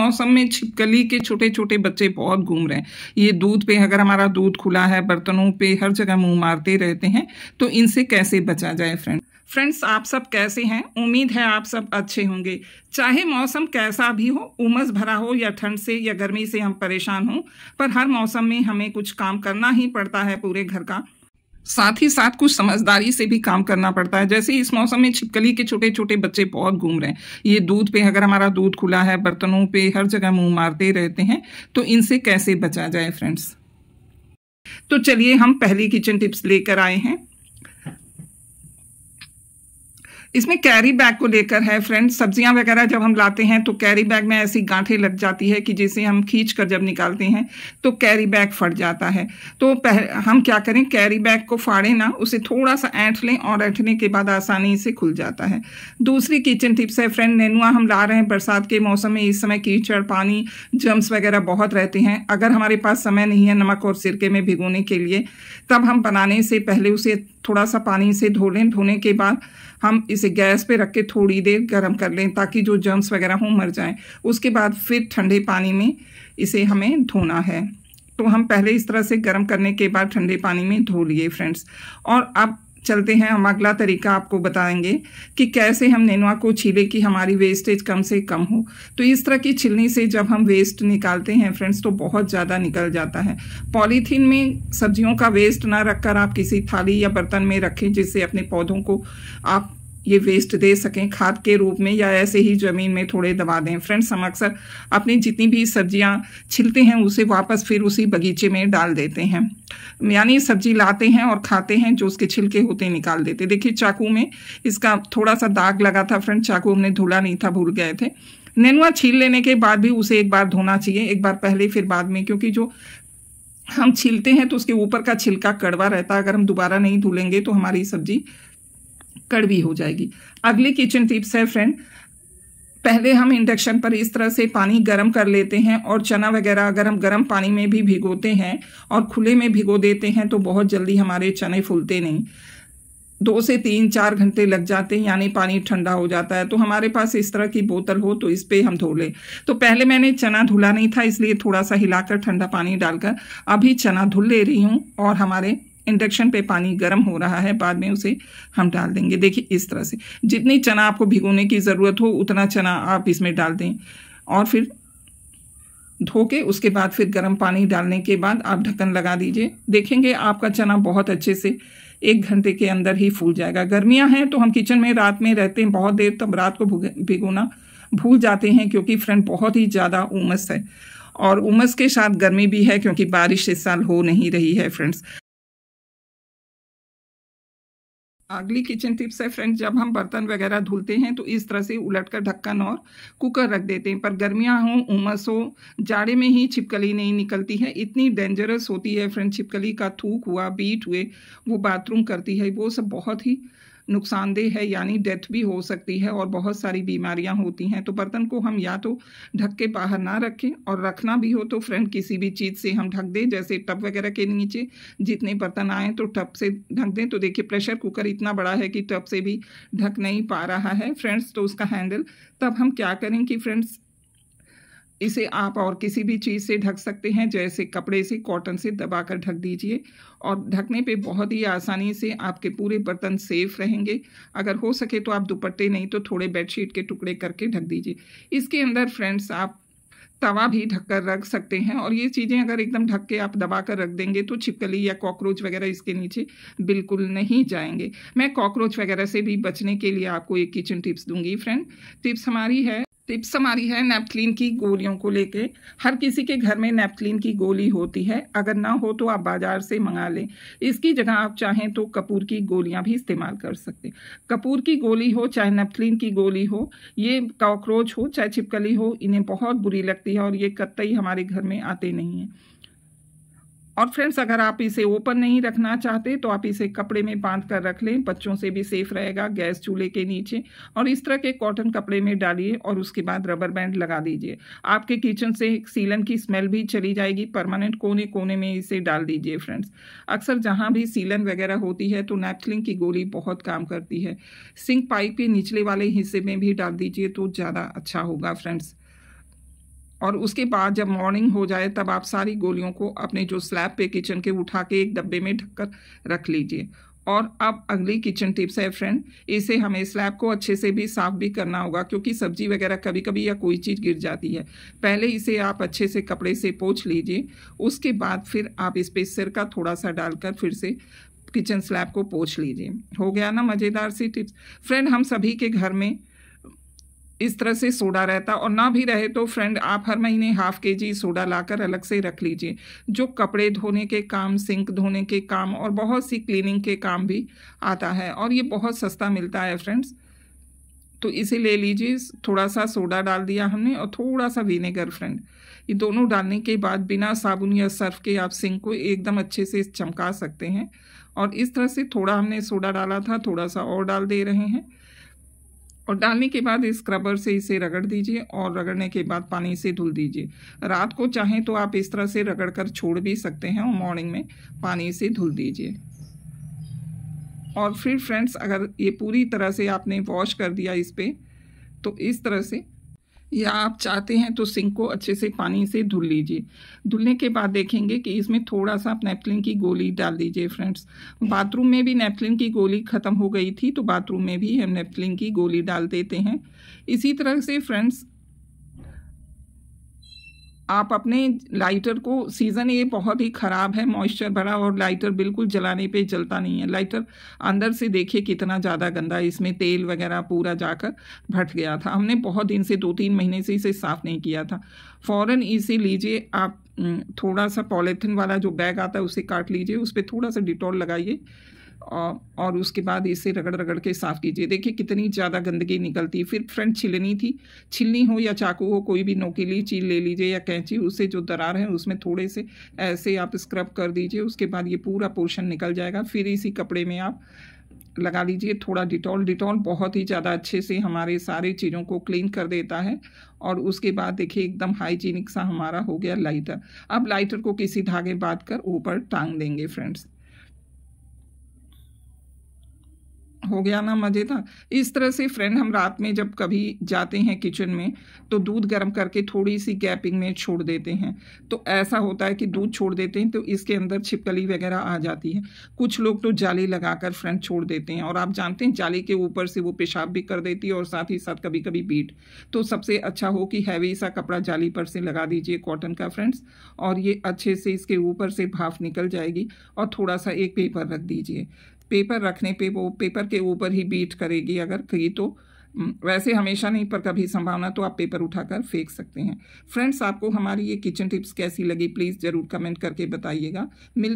मौसम में छिपकली के छोटे छोटे बच्चे बहुत घूम रहे हैं ये दूध पे अगर हमारा दूध खुला है बर्तनों पे हर जगह मुंह मारते रहते हैं तो इनसे कैसे बचा जाए फ्रेंड फ्रेंड्स आप सब कैसे हैं उम्मीद है आप सब अच्छे होंगे चाहे मौसम कैसा भी हो उमस भरा हो या ठंड से या गर्मी से हम परेशान हों पर हर मौसम में हमें कुछ काम करना ही पड़ता है पूरे घर का साथ ही साथ कुछ समझदारी से भी काम करना पड़ता है जैसे इस मौसम में छिपकली के छोटे छोटे बच्चे बहुत घूम रहे हैं ये दूध पे अगर हमारा दूध खुला है बर्तनों पे हर जगह मुंह मारते रहते हैं तो इनसे कैसे बचा जाए फ्रेंड्स तो चलिए हम पहली किचन टिप्स लेकर आए हैं इसमें कैरी बैग को लेकर है फ्रेंड सब्जियां वगैरह जब हम लाते हैं तो कैरी बैग में ऐसी गांठें लग जाती है कि जिसे हम खींच कर जब निकालते हैं तो कैरी बैग फट जाता है तो हम क्या करें कैरी बैग को फाड़ें ना उसे थोड़ा सा ऐंठ लें और ऐंठने के बाद आसानी से खुल जाता है दूसरी किचन टिप्स है फ्रेंड नैनुआ हम ला रहे हैं बरसात के मौसम में इस समय कीचड़ पानी जम्स वगैरह बहुत रहते हैं अगर हमारे पास समय नहीं है नमक और सिरके में भिगोने के लिए तब हम बनाने से पहले उसे थोड़ा सा पानी से धो लें धोने के बाद हम इसे जैसे गैस पे रख के थोड़ी देर गर्म कर लें ताकि जो जर्म्स वगैरह हों मर जाएं उसके बाद फिर ठंडे पानी में इसे हमें धोना है तो हम पहले इस तरह से गर्म करने के बाद ठंडे पानी में धो लिए फ्रेंड्स और अब चलते हैं हम अगला तरीका आपको बताएंगे कि कैसे हम नेनुआ को छीले कि हमारी वेस्टेज कम से कम हो तो इस तरह की छिलनी से जब हम वेस्ट निकालते हैं फ्रेंड्स तो बहुत ज़्यादा निकल जाता है पॉलीथीन में सब्जियों का वेस्ट ना रखकर आप किसी थाली या बर्तन में रखें जिससे अपने पौधों को आप ये वेस्ट दे सकें खाद के रूप में या ऐसे ही ज़मीन में थोड़े दबा दें फ्रेंड्स हम अक्सर अपनी जितनी भी सब्जियां छिलते हैं उसे वापस फिर उसी बगीचे में डाल देते हैं यानी सब्जी लाते हैं और खाते हैं जो उसके छिलके होते निकाल देते देखिए चाकू में इसका थोड़ा सा दाग लगा था फ्रेंड चाकू हमने धुला नहीं था भूल गए थे नेनुआ छील लेने के बाद भी उसे एक बार धोना चाहिए एक बार पहले फिर बाद में क्योंकि जो हम छीलते हैं तो उसके ऊपर का छिलका कड़वा रहता है अगर हम दोबारा नहीं धुलेंगे तो हमारी सब्जी कड़वी हो जाएगी अगली किचन टिप्स है फ्रेंड पहले हम इंडक्शन पर इस तरह से पानी गर्म कर लेते हैं और चना वगैरह अगर हम गर्म पानी में भी भिगोते हैं और खुले में भिगो देते हैं तो बहुत जल्दी हमारे चने फूलते नहीं दो से तीन चार घंटे लग जाते हैं यानी पानी ठंडा हो जाता है तो हमारे पास इस तरह की बोतल हो तो इस पर हम धो लें तो पहले मैंने चना धुला नहीं था इसलिए थोड़ा सा हिलाकर ठंडा पानी डालकर अभी चना धुल ले रही हूँ और हमारे इंडक्शन पे पानी गर्म हो रहा है बाद में उसे हम डाल देंगे देखिए इस तरह से जितनी चना आपको भिगोने की ज़रूरत हो उतना चना आप इसमें डाल दें और फिर धो के उसके बाद फिर गर्म पानी डालने के बाद आप ढक्कन लगा दीजिए देखेंगे आपका चना बहुत अच्छे से एक घंटे के अंदर ही फूल जाएगा गर्मियां हैं तो हम किचन में रात में रहते हैं बहुत देर तब रात को भिगोना भूल जाते हैं क्योंकि फ्रेंड बहुत ही ज़्यादा उमस है और उमस के साथ गर्मी भी है क्योंकि बारिश इस साल हो नहीं रही है फ्रेंड्स अगली किचन टिप्स है फ्रेंड्स जब हम बर्तन वगैरह धुलते हैं तो इस तरह से उलट कर ढक्कन और कुकर रख देते हैं पर गर्मियाँ हो उमस हो जाड़े में ही छिपकली नहीं निकलती है इतनी डेंजरस होती है फ्रेंड छिपकली का थूक हुआ बीट हुए वो बाथरूम करती है वो सब बहुत ही नुकसानदेह है यानी डेथ भी हो सकती है और बहुत सारी बीमारियां होती हैं तो बर्तन को हम या तो ढक के बाहर ना रखें और रखना भी हो तो फ्रेंड किसी भी चीज़ से हम ढक दें जैसे टप वगैरह के नीचे जितने बर्तन आए तो टब से ढक दें तो देखिए प्रेशर कुकर इतना बड़ा है कि टब से भी ढक नहीं पा रहा है फ्रेंड्स तो उसका हैंडल तब हम क्या करें कि फ्रेंड्स इसे आप और किसी भी चीज़ से ढक सकते हैं जैसे कपड़े से कॉटन से दबाकर ढक दीजिए और ढकने पे बहुत ही आसानी से आपके पूरे बर्तन सेफ रहेंगे अगर हो सके तो आप दुपट्टे नहीं तो थोड़े बेडशीट के टुकड़े करके ढक दीजिए इसके अंदर फ्रेंड्स आप तवा भी ढककर रख सकते हैं और ये चीज़ें अगर एकदम ढक के आप दबा कर रख देंगे तो छिपकली या कॉकरोच वगैरह इसके नीचे बिल्कुल नहीं जाएंगे मैं कॉकरोच वगैरह से भी बचने के लिए आपको एक किचन टिप्स दूंगी फ्रेंड टिप्स हमारी है टिप्स हमारी है नेपथलीन की गोलियों को लेके हर किसी के घर में नेपथलीन की गोली होती है अगर ना हो तो आप बाज़ार से मंगा लें इसकी जगह आप चाहें तो कपूर की गोलियां भी इस्तेमाल कर सकते कपूर की गोली हो चाहे नेपथलीन की गोली हो ये कॉकरोच हो चाहे छिपकली हो इन्हें बहुत बुरी लगती है और ये कतई हमारे घर में आते नहीं हैं और फ्रेंड्स अगर आप इसे ओपन नहीं रखना चाहते तो आप इसे कपड़े में बांध कर रख लें बच्चों से भी सेफ रहेगा गैस चूल्हे के नीचे और इस तरह के कॉटन कपड़े में डालिए और उसके बाद रबर बैंड लगा दीजिए आपके किचन से सीलन की स्मेल भी चली जाएगी परमानेंट कोने कोने में इसे डाल दीजिए फ्रेंड्स अक्सर जहाँ भी सीलन वगैरह होती है तो नैपथलिन की गोली बहुत काम करती है सिंक पाइप के निचले वाले हिस्से में भी डाल दीजिए तो ज़्यादा अच्छा होगा फ्रेंड्स और उसके बाद जब मॉर्निंग हो जाए तब आप सारी गोलियों को अपने जो स्लैब पे किचन के उठा के एक डब्बे में ढककर रख लीजिए और अब अगली किचन टिप्स है फ्रेंड इसे हमें स्लैब को अच्छे से भी साफ भी करना होगा क्योंकि सब्जी वगैरह कभी कभी या कोई चीज़ गिर जाती है पहले इसे आप अच्छे से कपड़े से पोछ लीजिए उसके बाद फिर आप इस पर सिरका थोड़ा सा डालकर फिर से किचन स्लैब को पोछ लीजिए हो गया ना मज़ेदार सी टिप्स फ्रेंड हम सभी के घर में इस तरह से सोडा रहता और ना भी रहे तो फ्रेंड आप हर महीने हाफ के जी सोडा लाकर अलग से रख लीजिए जो कपड़े धोने के काम सिंक धोने के काम और बहुत सी क्लीनिंग के काम भी आता है और ये बहुत सस्ता मिलता है फ्रेंड्स तो इसे ले लीजिए थोड़ा सा सोडा डाल दिया हमने और थोड़ा सा विनेगर फ्रेंड ये दोनों डालने के बाद बिना साबुन या सर्फ के आप सिंक को एकदम अच्छे से चमका सकते हैं और इस तरह से थोड़ा हमने सोडा डाला था थोड़ा सा और डाल दे रहे हैं और डालने के बाद इस स्क्रबर से इसे रगड़ दीजिए और रगड़ने के बाद पानी से धुल दीजिए रात को चाहें तो आप इस तरह से रगड़ कर छोड़ भी सकते हैं और मॉर्निंग में पानी से धुल दीजिए और फिर फ्रेंड्स अगर ये पूरी तरह से आपने वॉश कर दिया इस पर तो इस तरह से या आप चाहते हैं तो सिंक को अच्छे से पानी से धुल लीजिए धुलने के बाद देखेंगे कि इसमें थोड़ा सा आप नेपथलिन की गोली डाल दीजिए फ्रेंड्स बाथरूम में भी नेपथलिन की गोली ख़त्म हो गई थी तो बाथरूम में भी हम नेपथलिन की गोली डाल देते हैं इसी तरह से फ्रेंड्स आप अपने लाइटर को सीज़न ये बहुत ही ख़राब है मॉइस्चर भरा और लाइटर बिल्कुल जलाने पे जलता नहीं है लाइटर अंदर से देखिए कितना ज़्यादा गंदा है इसमें तेल वगैरह पूरा जाकर भट गया था हमने बहुत दिन से दो तीन महीने से इसे साफ़ नहीं किया था फ़ौर इसे लीजिए आप थोड़ा सा पॉलीथिन वाला जो बैग आता है उसे काट लीजिए उस पर थोड़ा सा डिटॉल लगाइए और उसके बाद इसे रगड़ रगड़ के साफ़ कीजिए देखिए कितनी ज़्यादा गंदगी निकलती है फिर फ्रंट छिलनी थी छिलनी हो या चाकू हो कोई भी नोकेली चील ले लीजिए या कैंची उससे जो दरार है उसमें थोड़े से ऐसे आप स्क्रब कर दीजिए उसके बाद ये पूरा पोर्शन निकल जाएगा फिर इसी कपड़े में आप लगा लीजिए थोड़ा डिटॉल डिटॉल बहुत ही ज़्यादा अच्छे से हमारे सारे चीज़ों को क्लीन कर देता है और उसके बाद देखिए एकदम हाइजीनिक सा हमारा हो गया लाइटर अब लाइटर को किसी धागे बांध कर ऊपर टांग देंगे फ्रेंड्स हो गया ना मज़े था इस तरह से फ्रेंड हम रात में जब कभी जाते हैं किचन में तो दूध गर्म करके थोड़ी सी गैपिंग में छोड़ देते हैं तो ऐसा होता है कि दूध छोड़ देते हैं तो इसके अंदर छिपकली वगैरह आ जाती है कुछ लोग तो जाली लगाकर फ्रेंड छोड़ देते हैं और आप जानते हैं जाली के ऊपर से वो पेशाब भी कर देती है और साथ ही साथ कभी कभी बीट तो सबसे अच्छा हो कि हैवी सा कपड़ा जाली पर से लगा दीजिए कॉटन का फ्रेंड्स और ये अच्छे से इसके ऊपर से भाफ निकल जाएगी और थोड़ा सा एक पेपर रख दीजिए पेपर रखने पे वो पेपर के ऊपर ही बीट करेगी अगर थी तो, तो वैसे हमेशा नहीं पर कभी संभावना तो आप पेपर उठाकर फेंक सकते हैं फ्रेंड्स आपको हमारी ये किचन टिप्स कैसी लगी प्लीज़ ज़रूर कमेंट करके बताइएगा मिल